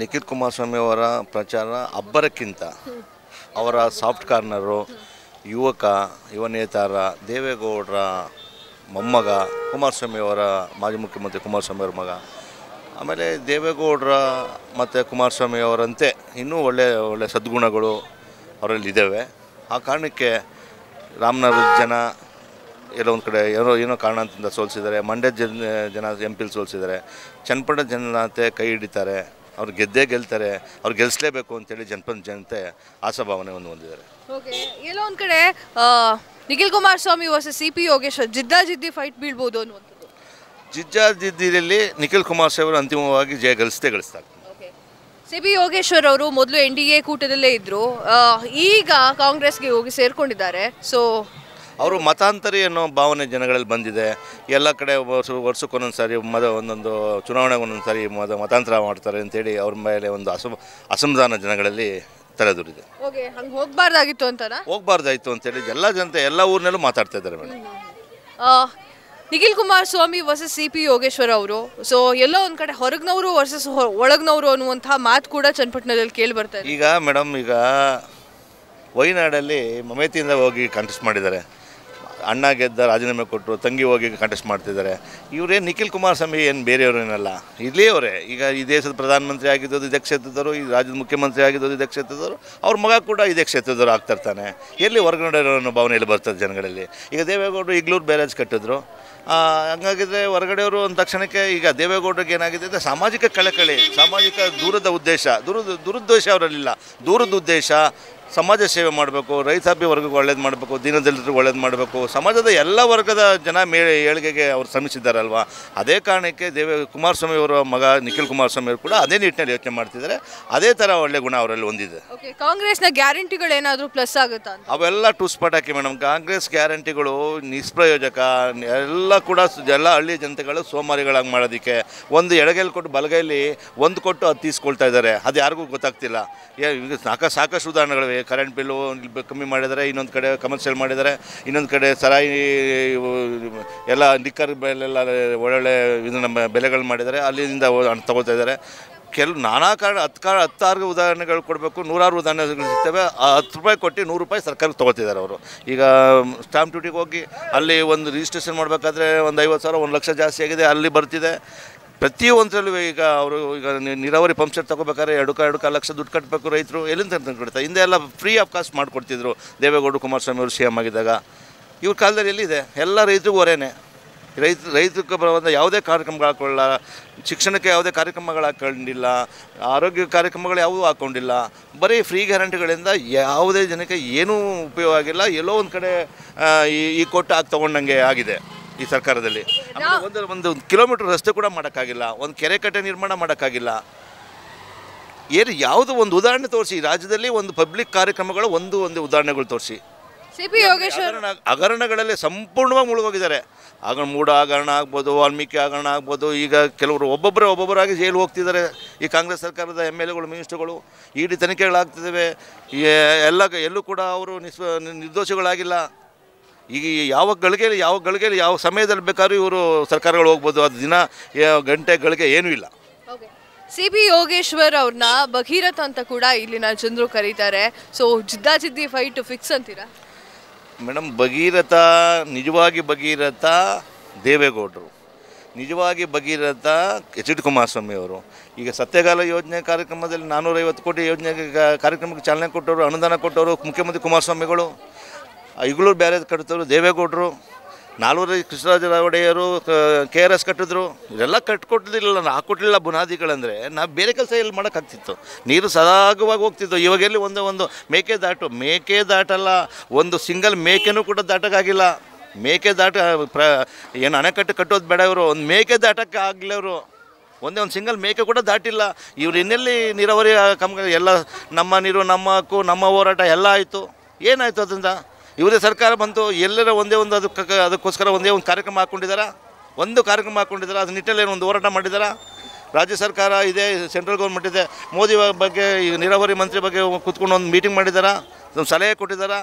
ನಿಖಿಲ್ ಕುಮಾರಸ್ವಾಮಿ ಅವರ ಪ್ರಚಾರ ಅಬ್ಬರಕ್ಕಿಂತ ಅವರ ಸಾಫ್ಟ್ ಕಾರ್ನರು ಯುವಕ ಯುವ ನೇತಾರ ದೇವೇಗೌಡರ ಮೊಮ್ಮಗ ಕುಮಾರಸ್ವಾಮಿ ಅವರ ಮಾಜಿ ಮುಖ್ಯಮಂತ್ರಿ ಕುಮಾರಸ್ವಾಮಿ ಅವರ ಮಗ ಆಮೇಲೆ ದೇವೇಗೌಡರ ಮತ್ತು ಕುಮಾರಸ್ವಾಮಿ ಅವರಂತೆ ಇನ್ನೂ ಒಳ್ಳೆಯ ಒಳ್ಳೆಯ ಸದ್ಗುಣಗಳು ಅವರಲ್ಲಿದ್ದಾವೆ ಆ ಕಾರಣಕ್ಕೆ ರಾಮನಗರದ ಜನ ಎಲ್ಲೋ ಒಂದು ಕಡೆ ಏನೋ ಏನೋ ಕಾರಣದಿಂದ ಸೋಲಿಸಿದ್ದಾರೆ ಮಂಡ್ಯ ಜನ ಜನ ಎಂ ಪಿಲ್ ಸೋಲಿಸಿದ್ದಾರೆ ಚನ್ನಪಟ್ಟಣ ಜನತೆ ಕೈ ಹಿಡಿತಾರೆ ಅವ್ರು ಗೆದ್ದೇ ಗೆಲ್ತಾರೆ ಅವ್ರು ಗೆಲ್ಲಿಸಲೇಬೇಕು ಅಂತೇಳಿ ಜನಪದ ಜನತೆ ಆಶಾಭಾವನೆಯನ್ನು ಹೊಂದಿದ್ದಾರೆ ಓಕೆ ಎಲ್ಲೋ ಒಂದು ಕಡೆ Nikhil Kumar Swamy versus C P Yogesh ಜಿದ್ದಾ ಜಿದ್ದಿ ಫೈಟ್ ಬೀಳ್ಬೋದು ಅನ್ನುವಂಥದ್ದು ಜಿಜ್ಜಾ ಜಿದ್ದಿಯಲ್ಲಿ ನಿಖಿಲ್ ಕುಮಾರ್ ಅವರು ಅಂತಿಮವಾಗಿ ಜಯ ಗಳಿಸ್ತೇ ಗಳಿಸ್ತಾರೆ ಸಿ ಬಿ ಯೋಗೇಶ್ವರ್ ಅವರು ಮೊದಲು ಎನ್ ಡಿ ಎ ಕೂಟದಲ್ಲೇ ಇದ್ದರು ಈಗ ಕಾಂಗ್ರೆಸ್ಗೆ ಹೋಗಿ ಸೇರಿಕೊಂಡಿದ್ದಾರೆ ಸೊ ಅವರು ಮತಾಂತರಿ ಅನ್ನೋ ಭಾವನೆ ಜನಗಳಲ್ಲಿ ಬಂದಿದೆ ಎಲ್ಲ ಕಡೆ ವರ್ಷ ಒಂದೊಂದು ಸಾರಿ ಮದ ಒಂದೊಂದು ಚುನಾವಣೆಗೆ ಒಂದೊಂದು ಸಾರಿ ಮದ ಮತಾಂತರ ಮಾಡ್ತಾರೆ ಅಂತೇಳಿ ಅವ್ರ ಮೇಲೆ ಒಂದು ಅಸಮ ಅಸಮಾಧಾನ ಜನಗಳಲ್ಲಿ ತಲೆದುರಿದೆ ಹಂಗೆ ಹೋಗಬಾರ್ದಾಗಿತ್ತು ಅಂತ ಹೋಗಬಾರ್ದಾಗಿತ್ತು ಅಂತೇಳಿ ಎಲ್ಲ ಜನತೆ ಎಲ್ಲ ಊರಿನಲ್ಲೂ ಮಾತಾಡ್ತಾ ಇದ್ದಾರೆ madam Nikhil Kumar Swamy versus C P Yogeshwar ಅವರು ಸೊ ಎಲ್ಲೋ ಒಂದ್ ಕಡೆ ಹೊರಗ್ನವರು ವರ್ಸಸ್ ಒಳಗ್ನವರು ಅನ್ನುವಂತಹ ಮಾತು ಕೂಡ ಚನ್ನಪಟ್ಟಣದಲ್ಲಿ ಕೇಳಿ ಬರ್ತಾರೆ ಈಗ ಮೇಡಮ್ ಈಗ ವೈನಾಡಲ್ಲಿ ಮಮೇತಿಯಿಂದ ಹೋಗಿ ಕಂಟೆಸ್ಟ್ ಮಾಡಿದ್ದಾರೆ ಅಣ್ಣ ಗೆದ್ದ ರಾಜೀನಾಮೆ ಕೊಟ್ಟರು ತಂಗಿ ಹೋಗಿ ಕಂಟೆಸ್ಟ್ ಮಾಡ್ತಿದ್ದಾರೆ ಇವರೇ ನಿಖಿಲ್ ಕುಮಾರಸ್ವಾಮಿ ಏನು ಬೇರೆಯವರೇನಲ್ಲ ಇಲ್ಲಿಯವರೇ ಈಗ ಈ ದೇಶದ ಪ್ರಧಾನಮಂತ್ರಿ ಆಗಿದ್ದೋದು ಇದೇ ಕ್ಷೇತ್ರದವರು ಈ ರಾಜ್ಯದ ಮುಖ್ಯಮಂತ್ರಿ ಆಗಿದ್ದೋದು ಇದೇ ಕ್ಷೇತ್ರದವರು ಅವ್ರ ಮಗ ಕೂಡ ಇದೇ ಕ್ಷೇತ್ರದವರು ಆಗ್ತಿರ್ತಾನೆ ಎಲ್ಲಿ ಹೊರಗಡೆ ಅನ್ನೋ ಭಾವನೆಯಲ್ಲಿ ಬರ್ತದೆ ಜನಗಳಲ್ಲಿ ಈಗ ದೇವೇಗೌಡರು ಈಗ್ಲೂರು ಬ್ಯಾರೇಜ್ ಕಟ್ಟಿದ್ರು ಹಂಗಾಗಿದ್ರೆ ಹೊರಗಡೆಯವರು ಒಂದು ತಕ್ಷಣಕ್ಕೆ ಈಗ ದೇವೇಗೌಡರಿಗೆ ಏನಾಗಿದೆ ಅಂದರೆ ಸಾಮಾಜಿಕ ಕಳಕಳಿ ಸಾಮಾಜಿಕ ದೂರದ ಉದ್ದೇಶ ದೂರದ ದುರುದ್ದೇಶ ಅವರಲ್ಲಿಲ್ಲ ದೂರದ ಉದ್ದೇಶ ಸಮಾಜ ಸೇವೆ ಮಾಡಬೇಕು ರೈತಾಪಿ ವರ್ಗಕ್ಕೆ ಒಳ್ಳೇದು ಮಾಡಬೇಕು ದೀನದಲಿತರಿಗೆ ಒಳ್ಳೇದು ಮಾಡಬೇಕು ಸಮಾಜದ ಎಲ್ಲ ವರ್ಗದ ಜನ ಮೇ ಏಳಿಗೆಗೆ ಅವರು ಶ್ರಮಿಸಿದ್ದಾರಲ್ವಾ ಅದೇ ಕಾರಣಕ್ಕೆ ದೇವ ಕುಮಾರಸ್ವಾಮಿ ಅವರ ಮಗ ನಿಖಿಲ್ ಕುಮಾರಸ್ವಾಮಿ ಅವರು ಕೂಡ ಅದೇ ನಿಟ್ಟಿನಲ್ಲಿ ಯೋಚನೆ ಮಾಡ್ತಿದ್ದಾರೆ ಅದೇ ಥರ ಒಳ್ಳೆ ಗುಣ ಅವರಲ್ಲಿ ಹೊಂದಿದೆ ಕಾಂಗ್ರೆಸ್ನ ಗ್ಯಾರಂಟಿಗಳು ಏನಾದರೂ ಪ್ಲಸ್ ಆಗುತ್ತಾ ಅವೆಲ್ಲ ಟೂ ಸ್ಪಾಟ್ ಹಾಕಿ ಮೇಡಮ್ ಕಾಂಗ್ರೆಸ್ ಗ್ಯಾರಂಟಿಗಳು ನಿಷ್ಪ್ರಯೋಜಕ ಎಲ್ಲ ಕೂಡ ಎಲ್ಲ ಹಳ್ಳಿ ಜನತೆಗಳು ಸೋಮಾರಿಗಳಾಗಿ ಮಾಡೋದಕ್ಕೆ ಒಂದು ಎಡಗೈಲಿ ಕೊಟ್ಟು ಬಲಗೈಲಿ ಒಂದು ಕೊಟ್ಟು ಅದು ತೀಸ್ಕೊಳ್ತಾ ಇದ್ದಾರೆ ಅದು ಯಾರಿಗೂ ಗೊತ್ತಾಗ್ತಿಲ್ಲ ಸಾಕಷ್ಟು ಉದಾಹರಣೆಗಳಿವೆ ಕರೆಂಟ್ ಬಿಲ್ಲು ಕಮ್ಮಿ ಮಾಡಿದ್ದಾರೆ ಇನ್ನೊಂದು ಕಡೆ ಕಮರ್ಷಿಯಲ್ ಮಾಡಿದ್ದಾರೆ ಇನ್ನೊಂದು ಕಡೆ ಸರಾಯಿ ಎಲ್ಲ ನಿಕ್ಕರ್ ಬೆಲೆಲ್ಲ ಒಳ್ಳೊಳ್ಳೆ ಇದು ನಮ್ಮ ಬೆಲೆಗಳನ್ನ ಮಾಡಿದ್ದಾರೆ ಅಲ್ಲಿಂದ ಹಣ ತಗೋತಾ ಇದ್ದಾರೆ ಕೆಲವು ನಾನಾ ಕಾರಣ ಹತ್ತು ಕಾರಣ ಹತ್ತಾರು ಉದಾಹರಣೆಗಳು ಕೊಡಬೇಕು ನೂರಾರು ಉದಾಹರಣೆಗಳು ಸಿಗ್ತವೆ ಆ ಹತ್ತು ರೂಪಾಯಿ ಕೊಟ್ಟು ನೂರು ರೂಪಾಯಿ ಸರ್ಕಾರಕ್ಕೆ ತೊಗೋತಿದ್ದಾರೆ ಅವರು ಈಗ ಸ್ಟಾಂಪ್ ಡ್ಯೂಟಿಗೆ ಹೋಗಿ ಅಲ್ಲಿ ಒಂದು ರಿಜಿಸ್ಟ್ರೇಷನ್ ಮಾಡಬೇಕಾದ್ರೆ ಒಂದು ಐವತ್ತು ಸಾವಿರ ಒಂದು ಲಕ್ಷ ಜಾಸ್ತಿ ಆಗಿದೆ ಅಲ್ಲಿ ಬರ್ತಿದೆ ಪ್ರತಿಯೊಂದರಲ್ಲೂ ಈಗ ಅವರು ಈಗ ನೀರಾವರಿ ಪಂಪ್ಸೆಟ್ ತಗೋಬೇಕಾದ್ರೆ ಎರಡು ಕ ಎರಡು ಲಕ್ಷ ದುಡ್ಡು ಕಟ್ಟಬೇಕು ರೈತರು ಎಲ್ಲಿಂದ ತಂದು ಕೊಡ್ತಾರೆ ಹಿಂದೆ ಎಲ್ಲ ಫ್ರೀ ಆಫ್ ಕಾಸ್ಟ್ ಮಾಡಿಕೊಡ್ತಿದ್ರು ದೇವೇಗೌಡ ಕುಮಾರಸ್ವಾಮಿ ಅವರು ಸಿ ಎಮ್ ಆಗಿದ್ದಾಗ ಇವ್ರ ಕಾಲದಲ್ಲಿ ಎಲ್ಲಿದೆ ಎಲ್ಲ ರೈತರಿಗೂ ಹೊರೇನೆ ರೈತ ರೈತಕ್ಕೆ ಬರುವಂಥ ಯಾವುದೇ ಕಾರ್ಯಕ್ರಮಗಳು ಹಾಕೊಳ್ಳಲ್ಲ ಶಿಕ್ಷಣಕ್ಕೆ ಯಾವುದೇ ಕಾರ್ಯಕ್ರಮಗಳು ಹಾಕೊಂಡಿಲ್ಲ ಆರೋಗ್ಯ ಕಾರ್ಯಕ್ರಮಗಳು ಯಾವುದೂ ಹಾಕ್ಕೊಂಡಿಲ್ಲ ಬರೀ ಫ್ರೀ ಗ್ಯಾರಂಟಿಗಳಿಂದ ಯಾವುದೇ ಜನಕ್ಕೆ ಏನೂ ಉಪಯೋಗ ಆಗಿಲ್ಲ ಎಲ್ಲೋ ಒಂದು ಕಡೆ ಈ ಕೊಟ್ಟು ಹಾಕಿ ತೊಗೊಂಡಂಗೆ ಆಗಿದೆ ಈ ಸರ್ಕಾರದಲ್ಲಿ ಒಂದು ಒಂದು ಕಿಲೋಮೀಟರ್ ರಸ್ತೆ ಕೂಡ ಮಾಡೋಕ್ಕಾಗಿಲ್ಲ ಒಂದು ಕೆರೆ ಕಟ್ಟೆ ನಿರ್ಮಾಣ ಮಾಡೋಕ್ಕಾಗಿಲ್ಲ ಏನು ಯಾವುದೋ ಒಂದು ಉದಾಹರಣೆ ತೋರಿಸಿ ರಾಜ್ಯದಲ್ಲಿ ಒಂದು ಪಬ್ಲಿಕ್ ಕಾರ್ಯಕ್ರಮಗಳು ಒಂದು ಒಂದು ಉದಾಹರಣೆಗಳು ತೋರಿಸಿ ಹಗರಣ ಹಗರಣಗಳಲ್ಲಿ ಸಂಪೂರ್ಣವಾಗಿ ಮುಳುಗೋಗಿದ್ದಾರೆ ಆಗ ಮೂಡ ಹಗರಣ ಆಗ್ಬೋದು ವಾಲ್ಮೀಕಿ ಹಗರಣ ಆಗ್ಬೋದು ಈಗ ಕೆಲವರು ಒಬ್ಬೊಬ್ಬರೇ ಒಬ್ಬೊಬ್ಬರಾಗಿ ಜೈಲು ಹೋಗ್ತಿದ್ದಾರೆ ಈ ಕಾಂಗ್ರೆಸ್ ಸರ್ಕಾರದ ಎಮ್ ಎಲ್ ಎಗಳು ಮಿನಿಸ್ಟ್ರುಗಳು ಇಡಿ ತನಿಖೆಗಳಾಗ್ತಿದ್ದಾವೆ ಎಲ್ಲ ಎಲ್ಲೂ ಕೂಡ ಅವರು ನಿಸ್ ನಿರ್ದೋಷಿಗಳಾಗಿಲ್ಲ ಈಗ ಯಾವ ಗಳಿಗೆಯಲ್ಲಿ ಯಾವ ಗಳಿಗೆಯಲ್ಲಿ ಯಾವ ಸಮಯದಲ್ಲಿ ಬೇಕಾದ್ರೂ ಇವರು ಸರ್ಕಾರಗಳು ಹೋಗ್ಬೋದು ಅದು ದಿನ ಗಂಟೆ ಗಳಿಗೆ ಏನೂ ಇಲ್ಲ ಸಿ ಬಿ ಯೋಗೇಶ್ವರ್ ಅವ್ರನ್ನ ಭಗೀರಥ ಅಂತ ಕೂಡ ಇಲ್ಲಿನ ಜನರು ಕರೀತಾರೆ ಸೊ ಜಿದ್ದಾಜಿದ್ದಿ ಫೈಟ್ ಫಿಕ್ಸ್ ಅಂತೀರಾ ಮೇಡಮ್ ಭಗೀರಥ ನಿಜವಾಗಿ ಭಗೀರಥ ದೇವೇಗೌಡರು ನಿಜವಾಗಿ ಭಗೀರಥ ಎಚ್ ಡಿ ಕುಮಾರಸ್ವಾಮಿ ಅವರು ಈಗ ಸತ್ಯಗಾಲ ಯೋಜನೆ ಕಾರ್ಯಕ್ರಮದಲ್ಲಿ ನಾನ್ನೂರೈವತ್ತು ಕೋಟಿ ಯೋಜನೆ ಕಾರ್ಯಕ್ರಮಕ್ಕೆ ಚಾಲನೆ ಕೊಟ್ಟವರು ಅನುದಾನ ಕೊಟ್ಟವರು ಮುಖ್ಯಮಂತ್ರಿ ಕುಮಾರಸ್ವಾಮಿಗಳು ಈಗಲೂ ಬ್ಯಾರೇಜ್ ಕಟ್ಟಿದ್ರು ದೇವೇಗೌಡರು ನಾಲ್ವರು ಕೃಷ್ಣರಾಜ ಒಡೆಯರು ಕೆ ಆರ್ ಎಸ್ ಕಟ್ಟಿದ್ರು ಇದೆಲ್ಲ ಕಟ್ಕೊಟ್ಟಿದ್ದಿಲ್ಲ ನಾನು ಹಾಕ್ಕೊಟ್ಟಿಲ್ಲ ಬುನಾದಿಗಳಂದರೆ ನಾವು ಬೇರೆ ಕೆಲಸ ಎಲ್ಲಿ ಮಾಡೋಕ್ಕಾಗ್ತಿತ್ತು ನೀರು ಸದಾಗವಾಗಿ ಹೋಗ್ತಿತ್ತು ಇವಾಗ ಒಂದೇ ಒಂದು ಮೇಕೆ ದಾಟು ಮೇಕೆ ದಾಟಲ್ಲ ಒಂದು ಸಿಂಗಲ್ ಮೇಕೆನೂ ಕೂಡ ದಾಟೋಕ್ಕಾಗಿಲ್ಲ ಮೇಕೆ ದಾಟ ಪ್ರ ಏನು ಅಣೆಕಟ್ಟು ಕಟ್ಟೋದು ಬೇಡ ಇವರು ಒಂದು ಮೇಕೆ ದಾಟಕ್ಕೆ ಆಗಲಿವರು ಒಂದೇ ಒಂದು ಸಿಂಗಲ್ ಮೇಕೆ ಕೂಡ ದಾಟಿಲ್ಲ ಇವರು ಇನ್ನೆಲ್ಲಿ ನೀರಾವರಿ ಕಮ್ಮಿ ಎಲ್ಲ ನಮ್ಮ ನೀರು ನಮ್ಮ ಹಕ್ಕು ನಮ್ಮ ಹೋರಾಟ ಎಲ್ಲ ಆಯಿತು ಏನಾಯಿತು ಅದರಿಂದ ಇವರೇ ಸರ್ಕಾರ ಬಂತು ಎಲ್ಲರ ಒಂದೇ ಒಂದು ಅದಕ್ಕೆ ಅದಕ್ಕೋಸ್ಕರ ಒಂದೇ ಒಂದು ಕಾರ್ಯಕ್ರಮ ಹಾಕ್ಕೊಂಡಿದ್ದಾರೆ ಒಂದು ಕಾರ್ಯಕ್ರಮ ಹಾಕ್ಕೊಂಡಿದ್ದಾರೆ ಅದ್ರ ನಿಟ್ಟಲ್ಲಿ ಒಂದು ಹೋರಾಟ ಮಾಡಿದ್ದಾರೆ ರಾಜ್ಯ ಸರ್ಕಾರ ಇದೆ ಸೆಂಟ್ರಲ್ ಗೌರ್ಮೆಂಟ್ ಇದೆ ಮೋದಿ ಬಗ್ಗೆ ನೀರಾವರಿ ಮಂತ್ರಿ ಬಗ್ಗೆ ಕೂತ್ಕೊಂಡು ಒಂದು ಮೀಟಿಂಗ್ ಮಾಡಿದ್ದಾರೆ ಒಂದು ಸಲಹೆ ಕೊಟ್ಟಿದ್ದಾರೆ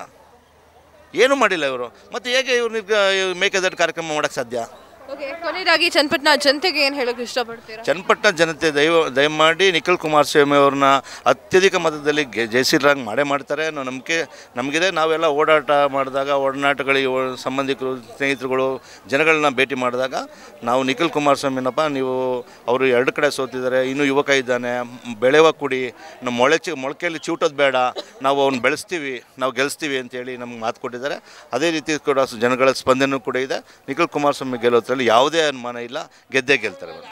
ಏನೂ ಮಾಡಿಲ್ಲ ಇವರು ಮತ್ತು ಹೇಗೆ ಇವ್ರನ್ನ ಮೇಕೆದಾಟು ಕಾರ್ಯಕ್ರಮ ಮಾಡೋಕ್ಕೆ ಸಾಧ್ಯ ಓಕೆ ಚನ್ನಪಟ್ಟಣ ಜನತೆಗೆ ಏನು ಹೇಳೋಕೆ ಇಷ್ಟಪಡ್ತೀರಾ ಚನ್ನಪಟ್ಟಣ ಜನತೆ ದಯವ ದಯಮಾಡಿ ನಿಖಿಲ್ ಕುಮಾರಸ್ವಾಮಿ ಅವ್ರನ್ನ ಅತ್ಯಧಿಕ ಮತದಲ್ಲಿ ಜಯಿಸಿರಂಗೆ ಮಾಡೇ ಮಾಡ್ತಾರೆ ಅನ್ನೋ ನಂಬಿಕೆ ನಮಗಿದೆ ನಾವೆಲ್ಲ ಓಡಾಟ ಮಾಡಿದಾಗ ಒಡನಾಟಗಳಿಗೆ ಸಂಬಂಧಿಕರು ಸ್ನೇಹಿತರುಗಳು ಜನಗಳನ್ನ ಭೇಟಿ ಮಾಡಿದಾಗ ನಾವು ನಿಖಿಲ್ ಕುಮಾರಸ್ವಾಮಿನಪ್ಪ ನೀವು ಅವರು ಎರಡು ಕಡೆ ಸೋತಿದ್ದಾರೆ ಇನ್ನೂ ಯುವಕ ಇದ್ದಾನೆ ಬೆಳೆವ ಕುಡಿ ನಮ್ಮ ಚಿ ಮೊಳಕೆಯಲ್ಲಿ ಚೂಟೋದು ಬೇಡ ನಾವು ಅವ್ನು ಬೆಳೆಸ್ತೀವಿ ನಾವು ಗೆಲ್ಲಿಸ್ತೀವಿ ಅಂತೇಳಿ ನಮ್ಗೆ ಮಾತು ಕೊಟ್ಟಿದ್ದಾರೆ ಅದೇ ರೀತಿ ಕೂಡ ಜನಗಳ ಸ್ಪಂದನೆ ಕೂಡ ಇದೆ ನಿಖಿಲ್ ಕುಮಾರಸ್ವಾಮಿ ಗೆಲ್ಲೋತ್ರ ಅದರಲ್ಲಿ ಯಾವುದೇ ಅನುಮಾನ ಇಲ್ಲ ಗೆದ್ದೇ ಗೆಲ್ತಾರೆ